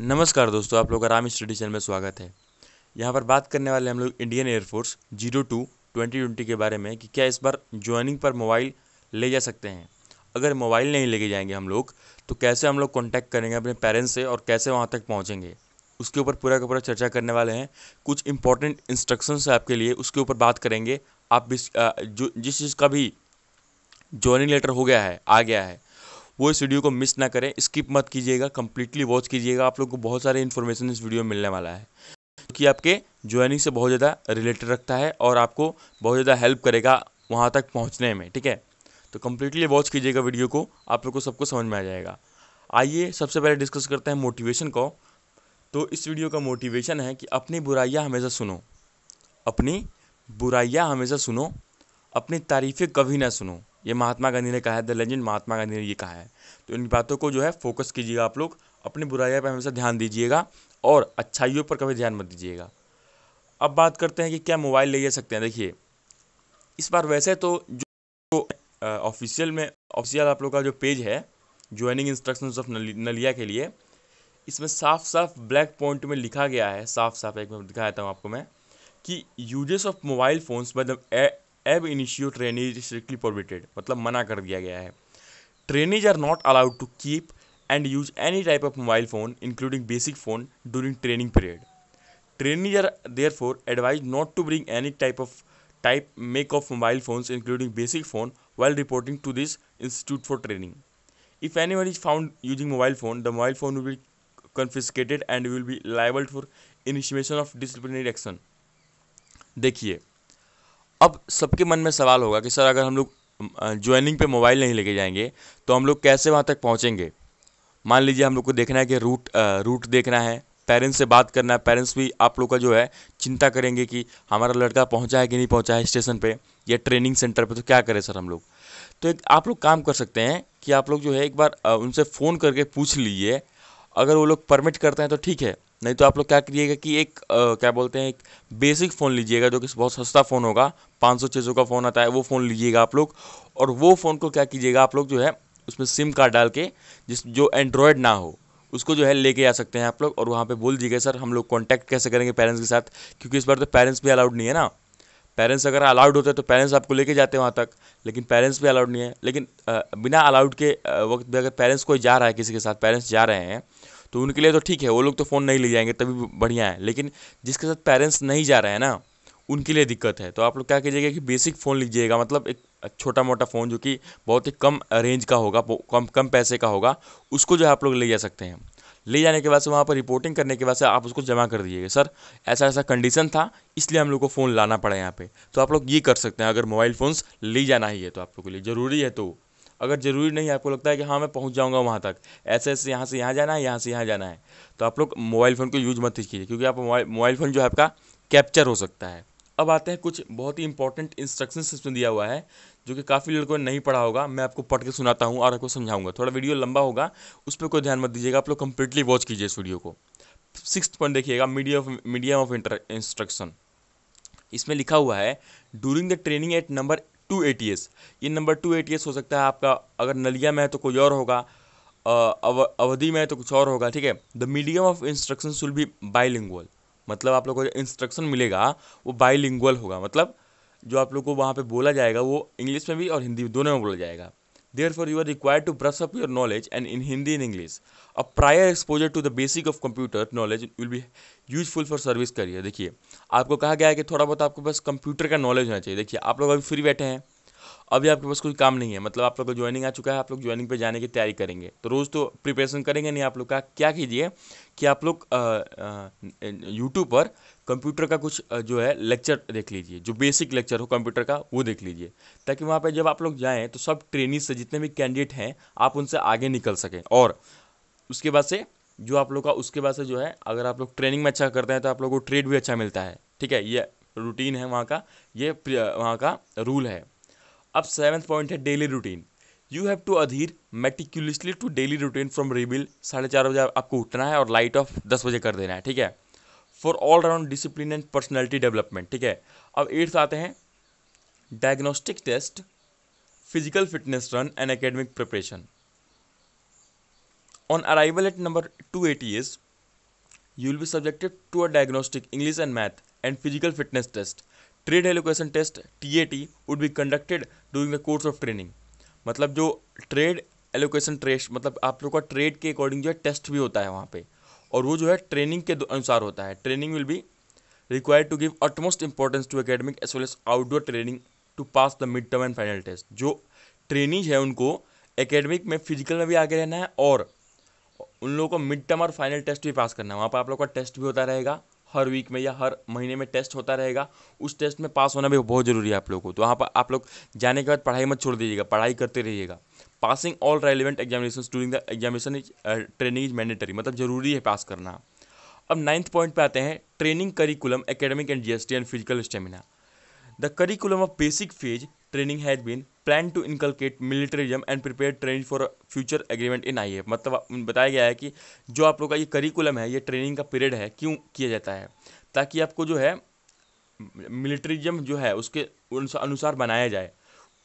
नमस्कार दोस्तों आप लोग आराम स्टडी चैनल में स्वागत है यहाँ पर बात करने वाले हम लोग Indian air force zero two twenty twenty के बारे में कि क्या इस बार ज्वाइनिंग पर मोबाइल ले जा सकते हैं अगर मोबाइल नहीं लेके जाएंगे हम लोग तो कैसे हम लोग कॉन्टैक्ट करेंगे अपने पेरेंट्स से और कैसे वहाँ तक पहुँचेंगे उसके ऊपर पूरा का पूरा चर्चा करने वाले हैं कुछ इंपॉर्टेंट इंस्ट्रक्शन है आपके लिए उसके ऊपर बात करेंगे आप जो जिस चीज़ का भी ज्वाइनिंग लेटर हो गया है आ गया है वो इस वीडियो को मिस ना करें स्किप मत कीजिएगा कंप्लीटली वॉच कीजिएगा आप लोग को बहुत सारे इन्फॉर्मेशन इस वीडियो में मिलने वाला है क्योंकि कि आपके ज्वाइनिंग से बहुत ज़्यादा रिलेटेड रखता है और आपको बहुत ज़्यादा हेल्प करेगा वहाँ तक पहुँचने में ठीक है तो कम्प्लीटली वॉच कीजिएगा वीडियो को आप लोग को सबको समझ में आ जाएगा आइए सबसे पहले डिस्कस करते हैं मोटिवेशन को तो इस वीडियो का मोटिवेशन है कि अपनी बुराइयाँ हमेशा सुनो अपनी बुराइयाँ हमेशा सुनो अपनी तारीफ़ें कभी ना सुनो ये महात्मा गांधी ने कहा है द लेजेंड महात्मा गांधी ने ये कहा है तो इन बातों को जो है फोकस कीजिएगा आप लोग अपनी बुराइयों पर हमेशा ध्यान दीजिएगा और अच्छाइयों पर कभी ध्यान मत दीजिएगा अब बात करते हैं कि क्या मोबाइल ले जा सकते हैं देखिए इस बार वैसे तो जो ऑफिशियल में ऑफिशियल आप लोग का जो पेज है ज्वाइनिंग इंस्ट्रक्शंस ऑफ नलिया के लिए इसमें साफ साफ ब्लैक पॉइंट में लिखा गया है साफ साफ एक दिखा दिखाता हूँ आपको मैं कि uses of mobile phones by the ab initio trainees strictly prohibited मतलब मना कर दिया गया है trainees are not allowed to keep and use any type of mobile phone including basic phone during training period trainees are therefore advised not to bring any type of type make of mobile phones including basic phone while reporting to this institute for training if any one is found using mobile phone the mobile phone will confiscated and will be liable for initiation of disciplinary action देखिए अब सबके मन में सवाल होगा कि sir अगर हम लोग ज्वाइनिंग पे मोबाइल नहीं लेके जाएंगे तो हम लोग कैसे वहाँ तक पहुँचेंगे मान लीजिए हम लोग को देखना है कि रूट आ, रूट देखना है पेरेंट्स से बात करना है पेरेंट्स भी आप लोग का जो है चिंता करेंगे कि हमारा लड़का पहुंचा है कि नहीं पहुंचा है स्टेशन पे या ट्रेनिंग सेंटर पे तो क्या करें सर हम लोग तो एक आप लोग काम कर सकते हैं कि आप लोग जो है एक बार उनसे फ़ोन करके पूछ लीजिए अगर वो लोग परमिट करते हैं तो ठीक है नहीं तो आप लोग क्या करिएगा कि एक आ, क्या बोलते हैं एक बेसिक फ़ोन लीजिएगा जो कि बहुत सस्ता फ़ोन होगा पाँच सौ छः सौ का फ़ोन आता है वो फ़ोन लीजिएगा आप लोग और वो फ़ोन को क्या कीजिएगा आप लोग जो है उसमें सिम कार्ड डाल के जिस जो एंड्रॉयड ना हो उसको जो है लेके आ सकते हैं आप लोग और वहाँ पर बोल दीजिएगा सर हम लोग कॉन्टैक्ट कैसे करेंगे पेरेंट्स के साथ क्योंकि इस बार तो पेरेंट्स भी अलाउड नहीं है ना पेरेंट्स अगर अलाउड होते तो पेरेंट्स आपको लेके जाते हैं वहाँ तक लेकिन पेरेंट्स भी अलाउड नहीं है लेकिन आ, बिना अलाउड के वक्त भी अगर पेरेंट्स कोई जा रहा है किसी के साथ पेरेंट्स जा रहे हैं तो उनके लिए तो ठीक है वो लोग तो फ़ोन नहीं ले जाएंगे तभी बढ़िया है लेकिन जिसके साथ पेरेंट्स नहीं जा रहे हैं ना उनके लिए दिक्कत है तो आप लोग क्या कीजिएगा कि बेसिक फ़ोन लीजिएगा मतलब एक छोटा मोटा फ़ोन जो कि बहुत ही कम रेंज का होगा कम कम पैसे का होगा उसको जो है आप लोग ले जा सकते हैं ले जाने के बाद से वहाँ पर रिपोर्टिंग करने के बाद से आप उसको जमा कर दीजिएगा सर ऐसा ऐसा कंडीशन था इसलिए हम लोग को फ़ोन लाना पड़ा यहाँ पे तो आप लोग ये कर सकते हैं अगर मोबाइल फ़ोन्स ले जाना ही है तो आप लोग के लिए ज़रूरी है तो अगर ज़रूरी नहीं है आपको लगता है कि हाँ मैं पहुँच जाऊँगा वहाँ तक ऐसे ऐसे यहाँ से यहाँ जाना है यहाँ से यहाँ जाना है तो आप लोग मोबाइल फ़ोन को यूज़ मत कीजिए क्योंकि आप मोबाइल फ़ोन जो है आपका कैप्चर हो सकता है अब आते हैं कुछ बहुत ही इंपॉर्टेंट इंस्ट्रक्शन इसमें दिया हुआ है जो कि काफ़ी लड़कों ने नहीं पढ़ा होगा मैं आपको पढ़ के सुनाता हूँ और आपको समझाऊंगा थोड़ा वीडियो लंबा होगा उस पर कोई ध्यान मत दीजिएगा आप लोग कंप्लीटली वॉच कीजिए इस वीडियो को सिक्स पॉइंट देखिएगा medium of medium of instruction इसमें लिखा हुआ है during the training eight number two A ये नंबर टू ए हो सकता है आपका अगर नलिया में है तो कोई और होगा अवधि में है तो कुछ और होगा ठीक है the medium of instruction shall भी बाईलिंगुअल मतलब आप लोग को जो इंस्ट्रक्शन मिलेगा वो बाईलिंगुअल होगा मतलब जो आप लोग को वहाँ पे बोला जाएगा वो इंग्लिश में भी और हिंदी में दोनों में बोला जाएगा Therefore, you are required to brush up your knowledge and in Hindi and English. A prior exposure to the basic of computer knowledge will be useful for service करिए देखिए आपको कहा गया है कि थोड़ा बहुत आपको बस कंप्यूटर का नॉलेज होना चाहिए देखिए आप लोग अभी फ्री बैठे हैं अभी आपके पास कोई काम नहीं है मतलब आप लोग का ज्वाइनिंग आ चुका है आप लोग ज्वाइनिंग पे जाने की तैयारी करेंगे तो रोज़ तो प्रिपरेशन करेंगे नहीं आप लोग का क्या कीजिए कि आप लोग यूट्यूब पर कंप्यूटर का कुछ जो है लेक्चर देख लीजिए जो बेसिक लेक्चर हो कंप्यूटर का वो देख लीजिए ताकि वहाँ पर जब आप लोग जाएँ तो सब ट्रेनिंग से जितने भी कैंडिडेट हैं आप उनसे आगे निकल सकें और उसके बाद से जो आप लोग का उसके बाद से जो है अगर आप लोग ट्रेनिंग में अच्छा करते हैं तो आप लोग को ट्रेड भी अच्छा मिलता है ठीक है ये रूटीन है वहाँ का ये वहाँ का रूल है अब सेवन्थ पॉइंट है daily routine you have to adhere meticulously to daily routine from रिबिल साढ़े चार बजे आपको उठना है और लाइट ऑफ दस बजे कर देना है ठीक है for all round discipline and personality development ठीक है अब एट्थ आते हैं diagnostic test physical fitness run and academic preparation arrival at number two eighty is you will be subjected to a diagnostic English and math and physical fitness test trade allocation test T A T would be conducted during the course of training मतलब जो trade allocation test मतलब आप लोग का trade के according जो है test भी होता है वहाँ पे और वो जो है ट्रेनिंग के अनुसार होता है training will be required to give utmost importance to academic as well as outdoor training to pass the mid term and final test जो ट्रेनिंग है उनको एकेडमिक में फिजिकल में भी आगे रहना है और उन लोगों को मिड टर्म और फाइनल टेस्ट भी पास करना है वहाँ पर आप लोग का टेस्ट भी होता रहेगा हर वीक में या हर महीने में टेस्ट होता रहेगा उस टेस्ट में पास होना भी बहुत ज़रूरी है आप लोग को तो वहाँ पर आप लोग जाने के बाद पढ़ाई मत छोड़ दीजिएगा पढ़ाई करते रहिएगा passing all relevant examination during the examination is training is mandatory मतलब ज़रूरी है पास करना अब नाइन्थ पॉइंट पे आते हैं training curriculum academic and G and physical stamina the curriculum of basic phase training has been plan to inculcate militarism and prepare training for future agreement in I मतलब बताया गया है कि जो आप लोग का ये करिकुलम है ये ट्रेनिंग का पीरियड है क्यों किया जाता है ताकि आपको जो है मिलिट्रीजम जो है उसके अनुसार बनाया जाए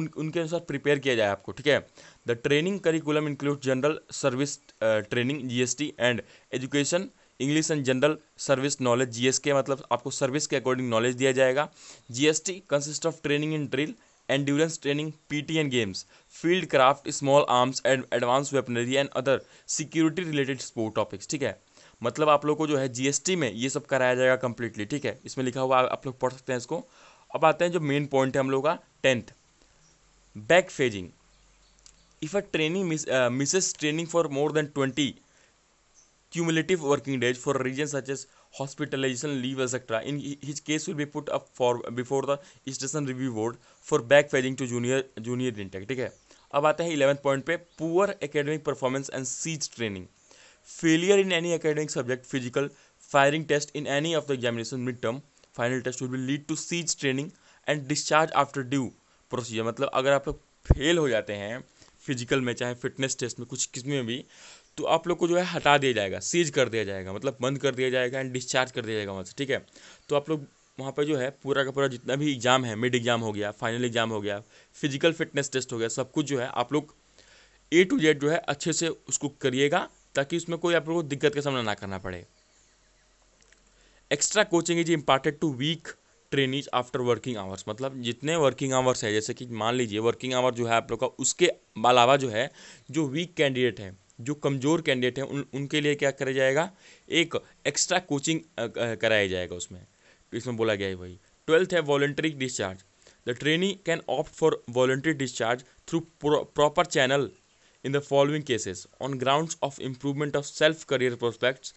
उन उनके अनुसार प्रिपेयर किया जाए आपको ठीक है the training curriculum include general service training T and education English and general service knowledge S K मतलब आपको सर्विस के अकॉर्डिंग नॉलेज दिया जाएगा T consist of training in drill training P T and games field craft small arms and advance weaponry and other security related sport topics ठीक है मतलब आप लोग को जो है जीएसटी में ये सब कराया जाएगा कंप्लीटली ठीक है इसमें लिखा हुआ आप लोग पढ़ सकते हैं इसको अब आते हैं जो मेन पॉइंट है हम लोग का tenth back phasing if a training misses training for more than twenty cumulative working days for reason such as hospitalisation leave etc in his case will be put up for before the station review board for back failing to junior junior intake ठीक है अब आते हैं eleventh point पे poor academic performance and cease training failure in any academic subject physical firing test in any of the examination mid term final test will be lead to cease training and discharge after due procedure मतलब अगर आप लोग fail हो जाते हैं physical में चाहे fitness test में कुछ किस में भी तो आप लोग को जो है हटा दिया जाएगा सीज कर दिया जाएगा मतलब बंद कर दिया जाएगा एंड डिस्चार्ज कर दिया जाएगा वहाँ से ठीक है तो आप लोग वहाँ पर जो है पूरा का पूरा जितना भी एग्ज़ाम है मिड एग्ज़ाम हो गया फाइनल एग्ज़ाम हो गया फिजिकल फिटनेस टेस्ट हो गया सब कुछ जो है आप लोग ए टू जेड जो है अच्छे से उसको करिएगा ताकि उसमें कोई आप लोग को दिक्कत का सामना ना करना पड़े extra coaching is important to weak trainees after working hours मतलब जितने वर्किंग आवर्स हैं जैसे कि मान लीजिए वर्किंग आवर जो है आप लोग का उसके अलावा जो है जो वीक कैंडिडेट हैं जो कमज़ोर कैंडिडेट हैं उन उनके लिए क्या कराया जाएगा एक एक्स्ट्रा कोचिंग कराया जाएगा उसमें इसमें बोला गया है भाई ट्वेल्थ है voluntary discharge the trainee can opt for voluntary discharge through proper channel in the following cases on ground of improvement of self career prospects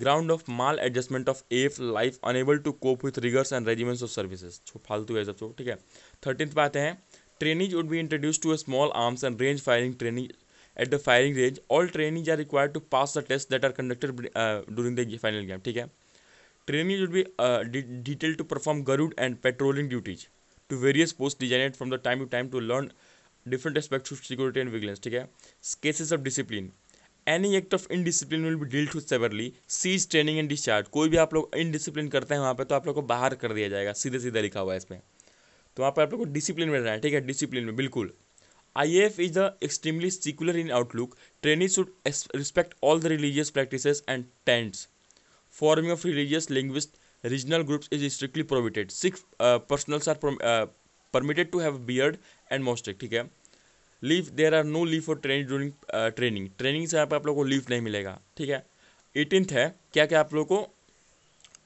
ground of maladjustment of F life unable to cope with rigours and regiments of services फालतू है सब ठीक है thirteen आते हैं training would be introduce to a small arms and range firing training at the firing range all training are required to pass the test that are conducted during the final game ठीक है training would be detail to perform guard and patrolling duties to various post designed from the time to time to learn different aspects of security and vigilance ठीक है cases of discipline any act of indiscipline will be dealt to severely cease training and discharge कोई भी आप लोग indiscipline करते हैं वहाँ पर तो आप लोग को बाहर कर दिया जाएगा सीधे सीधे लिखा हुआ है इसमें तो वहाँ पर आप लोग को डिसिप्लिन में रहना है ठीक है डिसिप्लिन में बिल्कुल IAF is the extremely secular in outlook. Trainees should respect all the religious practices and tenets. Forming of religious, linguist, regional groups is strictly prohibited. Six uh, personals are prom- uh, permitted to have beard and moustache. ठीक है leave there are no leave for training during training training से यहाँ पे आप लोग को leave नहीं मिलेगा ठीक है एटीनथ है क्या क्या आप लोग को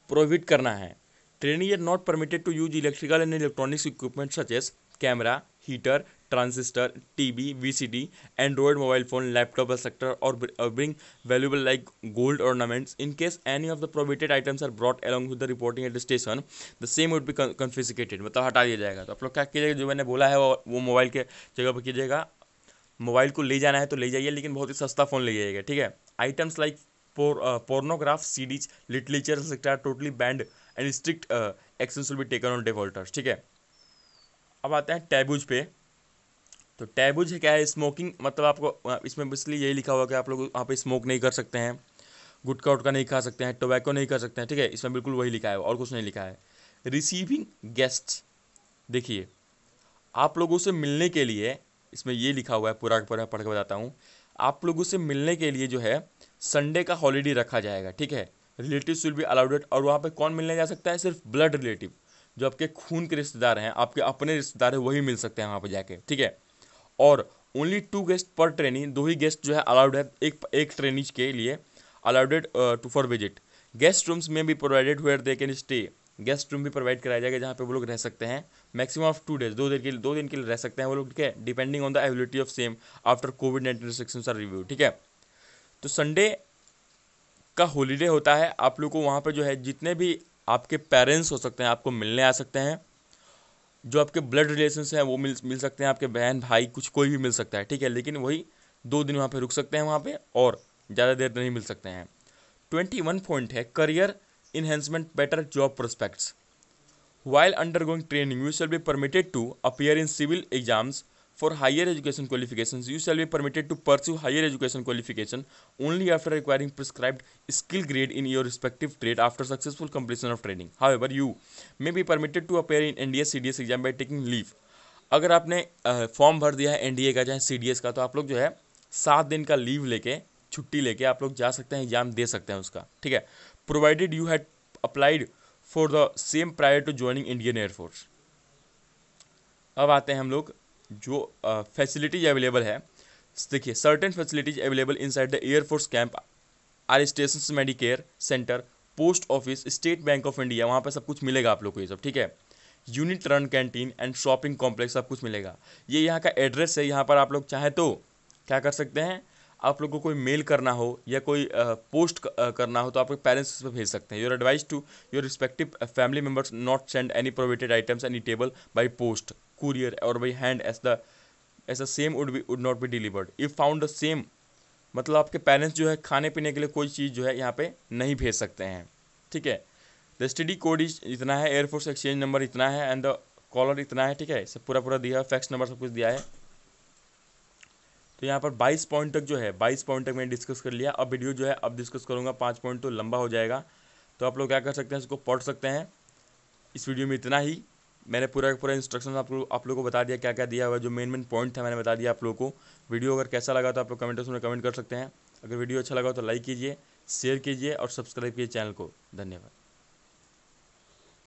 प्रोहिबिट करना है training are not permitted to use electrical and electronics equipment such as camera heater transistor TV VCD Android mobile phone laptop sector or bring valuable like gold ornaments in case any of the prohibited items are brought along with the reporting at the station the same would be confiscated मतलब हटा दिया जाएगा तो आप लोग क्या कीजिएगा जो मैंने बोला है वो वो मोबाइल के जगह पर कीजिएगा मोबाइल को ले जाना है तो ले जाइए लेकिन बहुत ही सस्ता फ़ोन ले जाइएगा ठीक है items like pornographic C Ds literature sector totally banned and strict actions will be taken on defaulters ठीक है अब आते हैं टैबूज पे तो टैबूज है क्या है स्मोकिंग मतलब आपको इसमें इसलिए यही लिखा हुआ कि आप लोग वहाँ पर स्मोक नहीं कर सकते हैं गुटका उटका नहीं खा सकते हैं टोबैको नहीं कर सकते हैं ठीक है इसमें बिल्कुल वही लिखा है और कुछ नहीं लिखा है रिसीविंग गेस्ट देखिए आप लोगों से मिलने के लिए इसमें ये लिखा हुआ है पूरा पूरा पढ़ के बताता हूँ आप लोगों से मिलने के लिए जो है संडे का हॉलीडे रखा जाएगा ठीक है रिलेटिव विल बी अलाउडेड और वहाँ पे कौन मिलने जा सकता है सिर्फ ब्लड रिलेटिव जो आपके खून के रिश्तेदार हैं आपके अपने रिश्तेदार हैं वही मिल सकते हैं वहाँ पर जाके ठीक है और ओनली टू गेस्ट पर ट्रेनी दो ही गेस्ट जो है अलाउड है एक एक ट्रेनिज के लिए allowed to for visit guest rooms में भी प्रोवाइडेड हुए they can stay guest room भी प्रोवाइड कराया जाएगा जहाँ पे वो लोग रह सकते हैं मैक्सिमम ऑफ टू डेज दो दिन के लिए दो दिन के लिए रह सकते हैं वो लोग ठीक है depending on the ability of same after COVID nineteen restriction are review ठीक है तो संडे का हॉलीडे होता है आप लोग को वहाँ पर जो है जितने भी आपके पेरेंट्स हो सकते हैं आपको मिलने आ सकते हैं जो आपके ब्लड रिलेशन हैं वो मिल मिल सकते हैं आपके बहन भाई कुछ कोई भी मिल सकता है ठीक है लेकिन वही दो दिन वहाँ पर रुक सकते हैं वहाँ पर और ज़्यादा देर तो नहीं मिल सकते हैं ट्वेंटी वन पॉइंट है career enhancement better job prospects undergoing training you shall be permitted to appear in civil exams for higher education qualification you shall be permitted to pursue higher education qualification only after requiring prescribed skill grade in your respective trade after successful completion of training however you may be permitted to appear in India C D S exam by taking leave अगर आपने form भर दिया है N D A का चाहे सी D S का तो आप लोग जो है सात दिन का लीव लेके छुट्टी लेके आप लोग जा सकते हैं एग्जाम दे सकते हैं उसका ठीक है provided you had applied for the same prior to joining Indian air force अब आते हैं हम लोग जो फैसिलिटीज अवेलेबल है देखिए certain facilities available inside the air force camp or station medicare centre post office State Bank of India वहाँ पर सब कुछ मिलेगा आप लोग को ये सब ठीक है unit run canteen and shopping complex सब कुछ मिलेगा ये यहाँ का एड्रेस है यहाँ पर आप लोग चाहे तो क्या कर सकते हैं आप लोगों को कोई मेल करना हो या कोई पोस्ट करना हो तो आपके पेरेंट्स उस पर भेज सकते हैं your advice to your respective family members not send any provided items any table by post courier और by hand as the as the same would be would not be delivered if found the same मतलब आपके parents जो है खाने पीने के लिए कोई चीज़ जो है यहाँ पे नहीं भेज सकते हैं ठीक है द स्टडी कोड इज इतना है एयरफोर्स एक्सचेंज नंबर इतना है एंड द कॉलर इतना है ठीक है सब पूरा पूरा दिया है फैक्स नंबर सब कुछ दिया है तो यहाँ पर 22 पॉइंट तक जो है 22 पॉइंट तक मैंने डिस्कस कर लिया अब वीडियो जो है अब डिस्कस करूँगा पाँच पॉइंट तो लंबा हो जाएगा तो आप लोग क्या कर सकते हैं इसको पढ़ सकते हैं इस वीडियो में इतना ही मैंने पूरा का पूरा इंस्ट्रक्शन आप लोग आप लोग को बता दिया क्या क्या दिया हुआ जो मेन मेन पॉइंट था मैंने बता दिया आप लोगों को वीडियो अगर कैसा लगा तो आप लोग कमेंट में कमेंट कर सकते हैं अगर वीडियो अच्छा लगा तो लाइक कीजिए शेयर कीजिए और सब्सक्राइब कीजिए चैनल को धन्यवाद